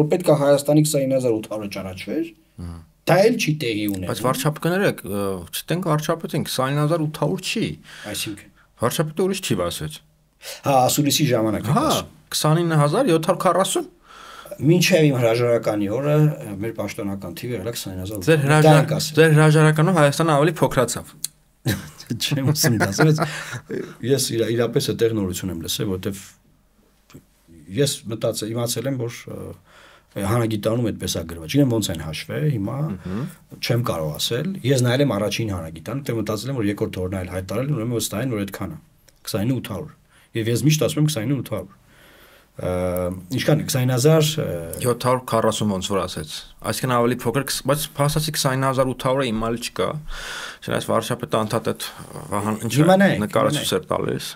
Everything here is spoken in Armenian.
որ պետք է Հայաստանի 29800-ը ճանաչվեր, դա էլ չի տեղի ունենում։ Բայց վարչապետները չտենք վարչապետին 29800 չի։ Այսինքն վարչապետը ուրիշ չի ասած։ Հա, ասուլիսի ժամանակ։ Հա, 29740 մինչև իմ հրաժարականի օրը մեր պաշտոնական թիվը եղել է 29000։ Ձեր հրաժարական, ձեր հրաժարականով Հայաստանը ավելի փոքրացավ։ Չեմ ուսում դասերից։ Ես իրապես այդտեղ նորություն եմ լսել, որովհետև ես մտածել, իմացել եմ, որ հանրագիտանում այդպես է գրված։ Չգիտեմ ոնց են հաշվել, հիմա չեմ կարող ասել։ Ես նայել եմ առաջին հանրագիտան, դեռ մտածել եմ որ երկրորդ օրն այլ հայտարարել, ուրեմն ըստ այն որ այդքան է։ 29800։ Եվ ես միշտ ասում եմ 29800 ինչքան 20000 740 ոնց որ ասեց այսինքն ավելի փոքր բայց փաստացի 29800-ը իմալ չկա չնայած վարշապետը անդադդ վահան ինչ նկարացուցեր տալիս